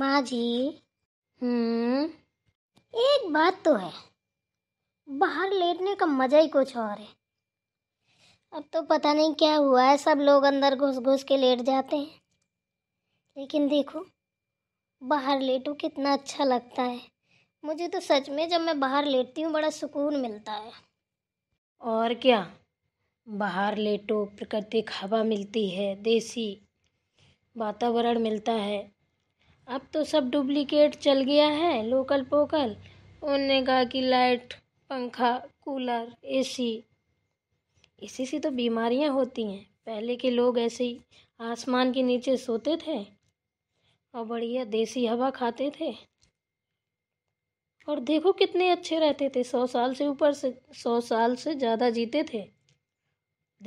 माँ जी हम्म एक बात तो है बाहर लेटने का मज़ा ही कुछ और है अब तो पता नहीं क्या हुआ है सब लोग अंदर घुस घुस के लेट जाते हैं लेकिन देखो बाहर लेटो कितना अच्छा लगता है मुझे तो सच में जब मैं बाहर लेटती हूँ बड़ा सुकून मिलता है और क्या बाहर लेटो प्राकृतिक हवा मिलती है देसी वातावरण मिलता है अब तो सब डुप्लीकेट चल गया है लोकल पोकल उनने कहा कि लाइट पंखा कूलर एसी इसी से तो बीमारियां होती हैं पहले के लोग ऐसे ही आसमान के नीचे सोते थे और बढ़िया देसी हवा खाते थे और देखो कितने अच्छे रहते थे सौ साल से ऊपर से सौ साल से ज़्यादा जीते थे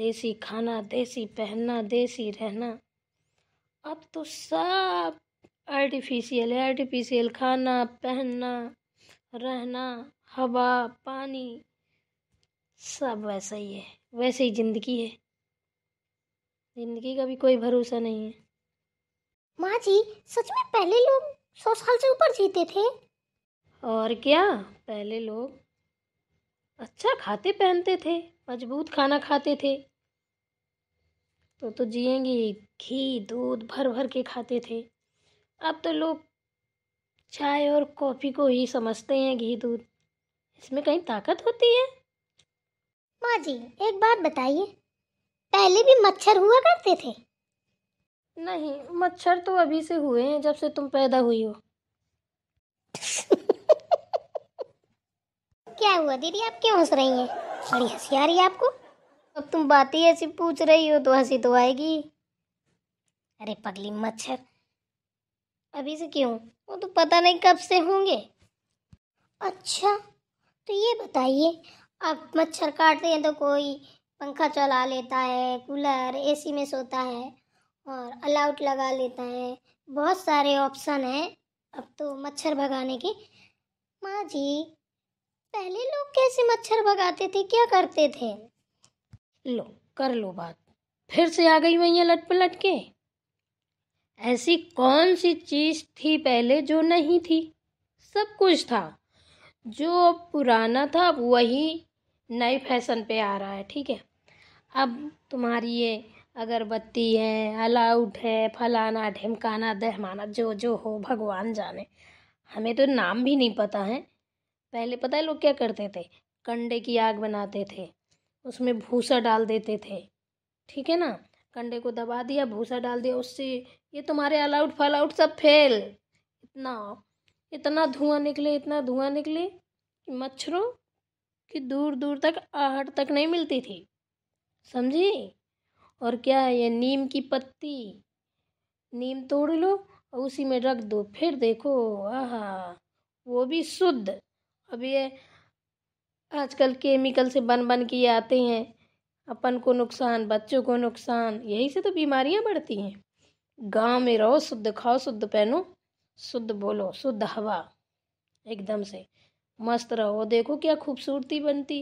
देसी खाना देसी पहनना देसी रहना अब तो सब आर्टिफिशियल है आर्टिफिशियल खाना पहनना रहना हवा पानी सब वैसा ही है वैसे ही ज़िंदगी है ज़िंदगी का भी कोई भरोसा नहीं है माँ जी सच में पहले लोग सौ साल से ऊपर जीते थे और क्या पहले लोग अच्छा खाते पहनते थे मजबूत खाना खाते थे तो तो जिएंगे घी दूध भर भर के खाते थे अब तो लोग चाय और कॉफ़ी को ही समझते हैं घी दूध इसमें कहीं ताकत होती है माँ जी एक बात बताइए पहले भी मच्छर हुआ करते थे नहीं मच्छर तो अभी से हुए हैं जब से तुम पैदा हुई हो क्या हुआ दीदी आप क्यों हंस रही हैं बड़ी हंसी आ रही है आपको अब तुम बात ही ऐसी पूछ रही हो तो हंसी तो आएगी अरे पगली मच्छर अभी से क्यों वो तो पता नहीं कब से होंगे अच्छा तो ये बताइए आप मच्छर काटते हैं तो कोई पंखा चला लेता है कूलर एसी में सोता है और अलाउट लगा लेता है बहुत सारे ऑप्शन हैं अब तो मच्छर भगाने के माँ जी पहले लोग कैसे मच्छर भगाते थे क्या करते थे लो कर लो बात फिर से आ गई मैं यहाँ लट पलट के ऐसी कौन सी चीज़ थी पहले जो नहीं थी सब कुछ था जो अब पुराना था अब वही नए फैशन पे आ रहा है ठीक है अब तुम्हारी ये अगरबत्ती है अलाउट है फलाना ढिमकाना दहमाना जो जो हो भगवान जाने हमें तो नाम भी नहीं पता है पहले पता है लोग क्या करते थे कंडे की आग बनाते थे उसमें भूसा डाल देते थे ठीक है ना कंडे को दबा दिया भूसा डाल दिया उससे ये तुम्हारे ऑल आउट आउट सब फेल इतना इतना धुआं निकले इतना धुआं निकले कि मच्छरों की दूर दूर तक आहट तक नहीं मिलती थी समझी और क्या है ये नीम की पत्ती नीम तोड़ लो और उसी में रख दो फिर देखो आहा वो भी शुद्ध अब ये आजकल केमिकल से बन बन के आते हैं अपन को नुकसान बच्चों को नुकसान यही से तो बीमारियां बढ़ती हैं गांव में रहो शुद्ध खाओ शुद्ध पहनो शुद्ध बोलो शुद्ध हवा एकदम से मस्त रहो देखो क्या खूबसूरती बनती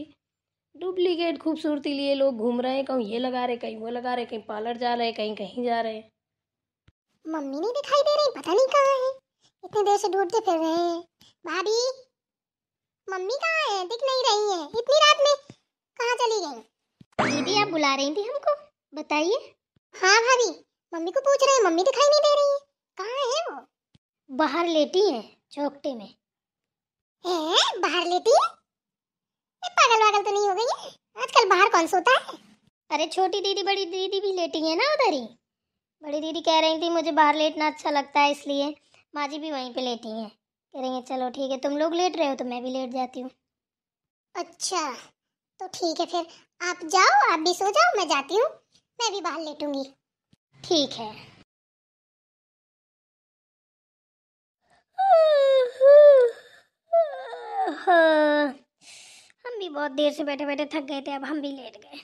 डुप्लीकेट खूबसूरती लिए लोग घूम रहे हैं कहीं ये लगा रहे कहीं वो लगा रहे कहीं पार्लर जा रहे कहीं कहीं जा रहे मम्मी नहीं दिखाई दे रही पता नहीं कहाँ है इतने देर से ढूंढते फिर रहे हैं भाभी मम्मी कहाँ है दिख नहीं रही है इतनी रात में कहाँ चली गई दीदी आप बुला रही थी हमको बताइए हाँ भाभी मम्मी को पूछ रहे हैं मम्मी दिखाई नहीं दे रही है कहाँ है वो बाहर लेटी है चौकटे में है बाहर लेटी है पागल वागल तो नहीं हो गई है आजकल बाहर कौन सोता है अरे छोटी दीदी बड़ी दीदी भी लेटी है ना उधर ही बड़ी दीदी कह रही थी मुझे बाहर लेटना अच्छा लगता है इसलिए माँ जी भी वहीं पे लेटी हैं कह रही हैं चलो ठीक है तुम लोग लेट रहे हो तो मैं भी लेट जाती हूँ अच्छा तो ठीक है फिर आप जाओ आप भी सो जाओ मैं जाती हूँ मैं भी बाहर लेटूंगी ठीक है हम भी बहुत देर से बैठे बैठे थक गए थे अब हम भी लेट गए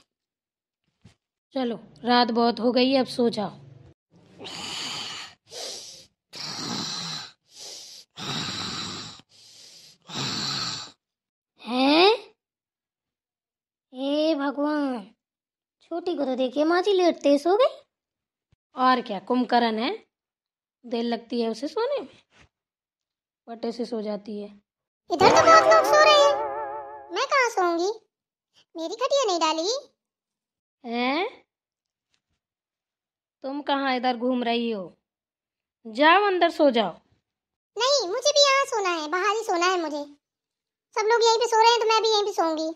चलो रात बहुत हो गई अब सो जाओ हैं हे भगवान छोटी को तो देखिए माँ जी लेटते सो गई और क्या कुंभकर्ण है देर लगती है उसे सोने में बट ऐसे सो जाती है इधर तो बहुत लोग सो रहे हैं मैं कहाँ सोऊंगी मेरी खटिया नहीं डाली हैं तुम कहाँ इधर घूम रही हो जाओ अंदर सो जाओ नहीं मुझे भी यहाँ सोना है बाहर ही सोना है मुझे सब लोग यहीं पे सो रहे हैं तो मैं भी यहीं पे सोऊंगी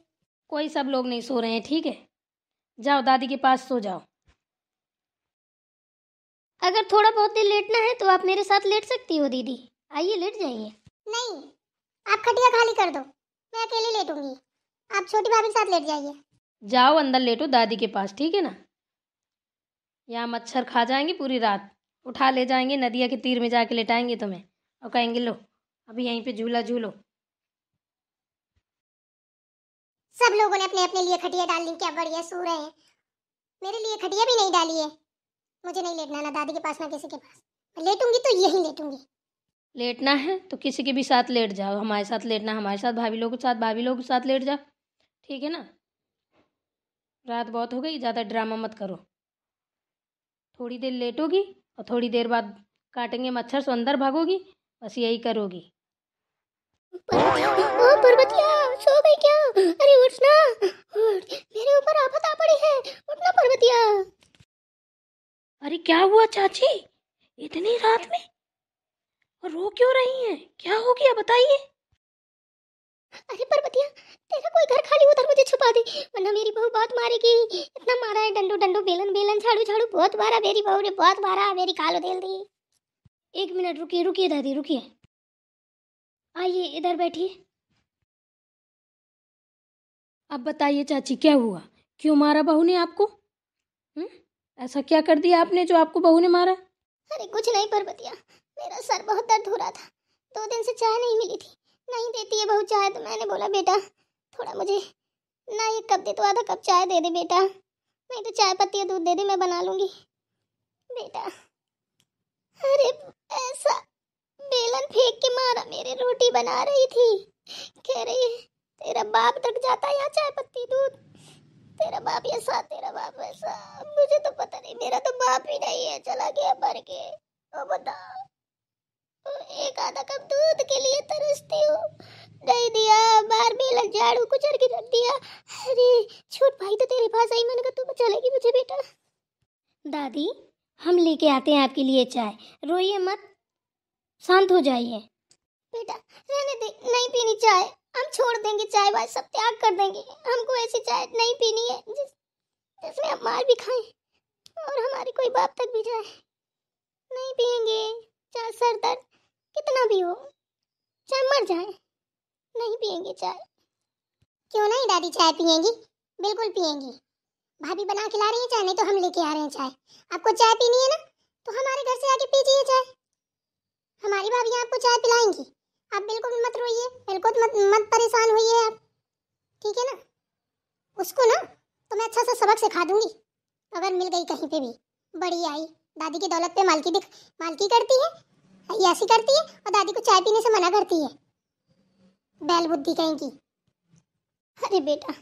कोई सब लोग नहीं सो रहे हैं ठीक है जाओ दादी के पास सो जाओ अगर थोड़ा बहुत ही लेटना है तो आप मेरे साथ लेट सकती हो दीदी आइए लेट जाइए नहीं आप खटिया खाली कर दो मैं अकेली लेटूंगी आप छोटी भाभी के साथ लेट जाइए जाओ अंदर लेटो दादी के पास ठीक है ना यहाँ मच्छर खा जाएंगे पूरी रात उठा ले जाएंगे नदिया के तीर में जाके लेटाएंगे तुम्हें और कहेंगे लो अभी यहीं पे झूला झूलो सब लोगों ने अपने अपने लिए खटिया डाल ली क्या बढ़िया सो रहे हैं मेरे लिए खटिया भी नहीं डाली है मुझे नहीं लेटना ना दादी के पास ना किसी के पास लेटूंगी तो यही लेटूंगी लेटना है तो किसी के भी साथ लेट जाओ हमारे साथ लेटना हमारे साथ भाभी लोगों के साथ भाभी लोगों के साथ लेट जाओ ठीक है ना रात बहुत हो गई ज़्यादा ड्रामा मत करो थोड़ी देर लेटोगी और थोड़ी देर बाद काटेंगे मच्छर सो अंदर भागोगी बस यही करोगी पर्वतिया सो गई क्या अरे उठना मेरे ऊपर आफत आ पड़ी है उठना पर्वतिया अरे क्या हुआ चाची इतनी रात में और रो क्यों रही हैं क्या हो गया बताइए अरे पर्वतिया तेरा कोई घर खाली उधर मुझे छुपा दे वरना मेरी बहू बहुत मारेगी इतना मारा है डंडो डंडो बेलन बेलन झाड़ू झाड़ू बहुत मारा मेरी बहू ने बहुत मारा मेरी कालो देल दी एक मिनट रुकिए रुकिए दादी रुकिए आइए इधर बैठिए अब बताइए चाची क्या हुआ क्यों मारा बहू ने आपको ऐसा क्या कर दिया आपने जो आपको बहू ने मारा अरे कुछ नहीं पर बतिया मेरा सर बहुत दर्द हो रहा था दो दिन से चाय नहीं मिली थी नहीं देती है बहू चाय तो मैंने बोला बेटा थोड़ा मुझे ना ये कप दे तो आधा कप चाय दे दे बेटा नहीं तो चाय पत्ती या दूध दे दे मैं बना लूँगी बेटा अरे ऐसा बेलन फेंक के मारा मेरे रोटी बना रही थी कह रही है तेरा बाप तक जाता है यहाँ चाय पत्ती दूध तेरा बाप ये साथ तेरा बाप साथ मुझे तो पता नहीं मेरा तो बाप ही नहीं है चला गया मर के ओ बता तो एक आधा कप दूध के लिए तरसती हूँ नहीं दिया बाहर भी लग झाड़ू कुछ के रख दिया अरे छोट भाई तो तेरे पास आई मैंने कहा तू बचा मुझे बेटा दादी हम लेके आते हैं आपके लिए चाय रोइए मत शांत हो जाइए बेटा रहने दे नहीं पीनी चाय हम छोड़ देंगे चाय वाय सब त्याग कर देंगे हमको ऐसी चाय नहीं पीनी है जिस जिसमें हम मार भी खाएं और हमारी कोई बाप तक भी जाए नहीं पियेंगे चाय सर दर्द कितना भी हो चाहे मर जाए नहीं पियेंगे चाय क्यों नहीं दादी चाय पियेंगी बिल्कुल पियेंगी भाभी बना खिला रही है चाय नहीं तो हम लेके आ रहे हैं चाय आपको चाय पीनी है ना तो हमारे घर से आके पीजिए चाय हमारी भाभी आपको चाय पिलाएंगी आप बिल्कुल मत रोइए उसको ना तो मैं अच्छा सा सबक सिखा दूंगी अगर मिल गई कहीं पे भी बड़ी आई दादी की दौलत पे मालकी दिख मालकी करती है ऐसी करती है और दादी को चाय पीने से मना करती है बैल बुद्धि कहीं की अरे बेटा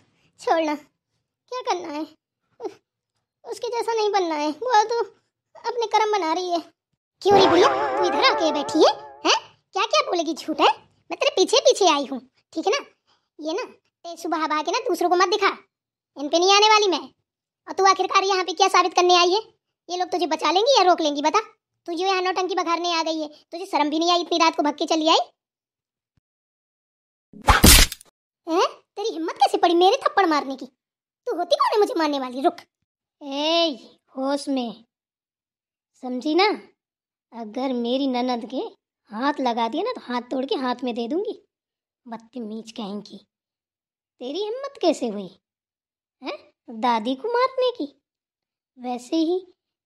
छोड़ना क्या करना है उसके जैसा नहीं बनना है वो तो अपने कर्म बना रही है क्यों रे भैया तू इधर आके बैठी है हैं क्या क्या बोलेगी झूठ है मैं तेरे पीछे पीछे आई हूँ ठीक है ना ये ना सुबह आके ना दूसरों को मत दिखा इन पे नहीं आने वाली मैं और तू आखिरकार यहाँ पे क्या साबित करने आई है ये लोग तुझे बचा लेंगी या रोक लेंगी बता तू जो यहाँ नौटंकी बघारने आ गई है तुझे शर्म भी नहीं आई इतनी रात को भग के चली आई है तेरी हिम्मत कैसे पड़ी मेरे थप्पड़ मारने की तू होती कौन है मुझे मारने वाली रुक ए होश में समझी ना अगर मेरी ननद के हाथ लगा दिया ना तो हाथ तोड़ के हाथ में दे दूंगी बदतमीज कहेंगी तेरी हिम्मत कैसे हुई है दादी को मारने की वैसे ही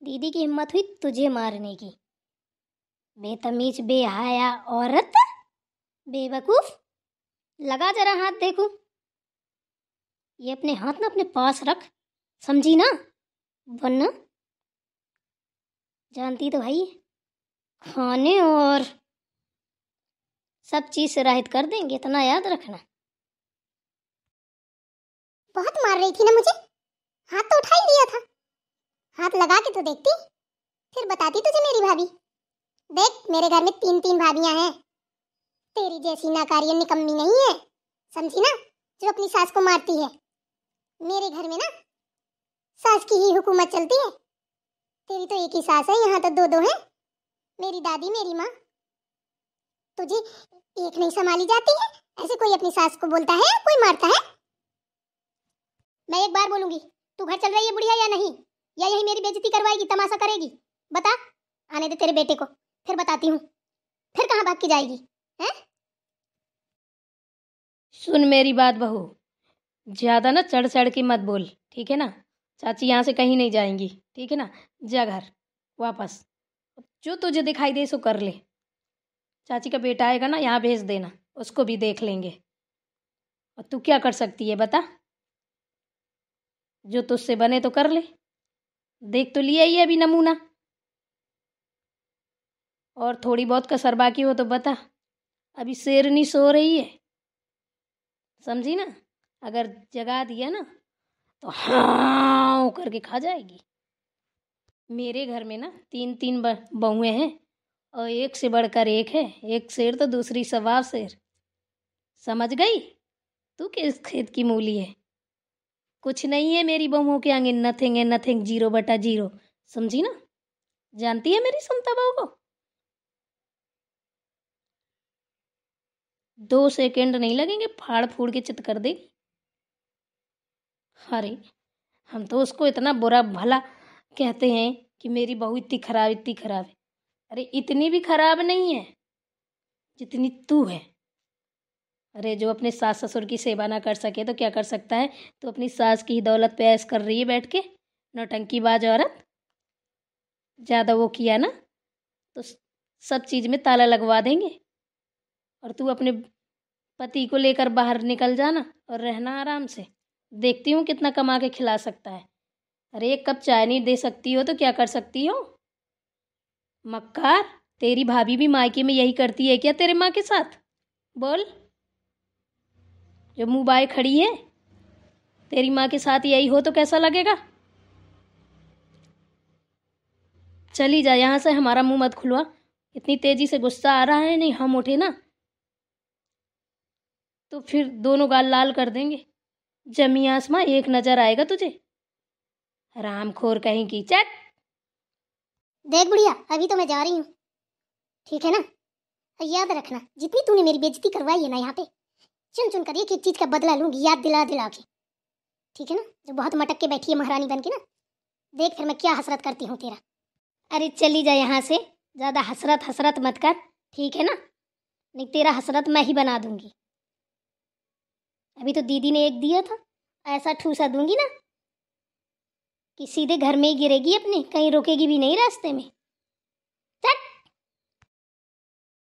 दीदी की हिम्मत हुई तुझे मारने की बेतमीज बेहाया औरत बेवकूफ लगा जरा हाथ देखो ये अपने हाथ ना अपने पास रख समझी ना वरना जानती तो भाई खाने और सब चीज़ से राहित कर देंगे इतना याद रखना बहुत मार रही थी ना मुझे हाथ तो उठा ही दिया था हाथ लगा के तो देखती फिर बताती तुझे मेरी भाभी देख मेरे घर में तीन तीन भाभियां हैं तेरी जैसी नाकारियन निकम्मी नहीं है समझी ना जो अपनी सास को मारती है मेरे घर में ना सास की ही हुकूमत चलती है तेरी तो एक ही सास है यहाँ तो दो दो हैं मेरी दादी मेरी माँ तुझे एक नहीं संभाली जाती है ऐसे कोई अपनी सास को बोलता है कोई मारता है मैं एक बार बोलूंगी तू घर चल रही है बुढ़िया या नहीं या यही मेरी बेजती करवाएगी तमाशा करेगी बता आने दे तेरे बेटे को फिर बताती हूँ फिर कहाँ भाग की जाएगी है सुन मेरी बात बहू ज़्यादा ना चढ़ चढ़ के मत बोल ठीक है ना चाची यहाँ से कहीं नहीं जाएंगी ठीक है ना जा घर वापस जो तुझे दिखाई दे सो कर ले चाची का बेटा आएगा ना यहाँ भेज देना उसको भी देख लेंगे और तू क्या कर सकती है बता जो तुझसे बने तो कर ले देख तो लिया ही अभी नमूना और थोड़ी बहुत कसर बाकी हो तो बता अभी शेरनी सो रही है समझी ना अगर जगा दिया ना तो हाँ करके खा जाएगी मेरे घर में ना तीन तीन बहुएं हैं और एक से बढ़कर एक है एक शेर तो दूसरी सवाब शेर समझ गई तू किस खेत की मूली है कुछ नहीं है मेरी बहुओं के आगे नथिंग है नथिंग जीरो बटा जीरो समझी ना जानती है मेरी समता बहू को दो सेकेंड नहीं लगेंगे फाड़ फूड़ के चित कर देगी अरे हम तो उसको इतना बुरा भला कहते हैं कि मेरी बहू इतनी खराब इतनी खराब है अरे इतनी भी खराब नहीं है जितनी तू है अरे जो अपने सास ससुर की सेवा ना कर सके तो क्या कर सकता है तो अपनी सास की ही दौलत पे ऐश कर रही है बैठ के नौटंकी बाज औरत ज़्यादा वो किया ना तो सब चीज़ में ताला लगवा देंगे और तू अपने पति को लेकर बाहर निकल जाना और रहना आराम से देखती हूँ कितना कमा के खिला सकता है अरे एक कप चाय नहीं दे सकती हो तो क्या कर सकती हो मक्कार तेरी भाभी भी मायके में यही करती है क्या तेरे माँ के साथ बोल जब मुँह बाय खड़ी है तेरी माँ के साथ यही हो तो कैसा लगेगा चली जा यहाँ से हमारा मुंह मत खुलवा इतनी तेज़ी से गुस्सा आ रहा है नहीं हम उठे ना तो फिर दोनों गाल लाल कर देंगे जमी आसमा एक नज़र आएगा तुझे राम खोर कहीं की चट देख बुढ़िया अभी तो मैं जा रही हूँ ठीक है ना याद रखना जितनी तूने मेरी बेजती करवाई है ना यहाँ पे चुन चुन कर एक एक चीज़ का बदला लूँगी याद दिला दिला के ठीक है ना जो बहुत मटक के बैठी है महारानी बन के ना देख फिर मैं क्या हसरत करती हूँ तेरा अरे चली जा यहाँ से ज़्यादा हसरत हसरत मत कर ठीक है ना नहीं तेरा हसरत मैं ही बना दूँगी अभी तो दीदी ने एक दिया था ऐसा ठूसा दूंगी ना कि सीधे घर में ही गिरेगी अपने कहीं रोकेगी भी नहीं रास्ते में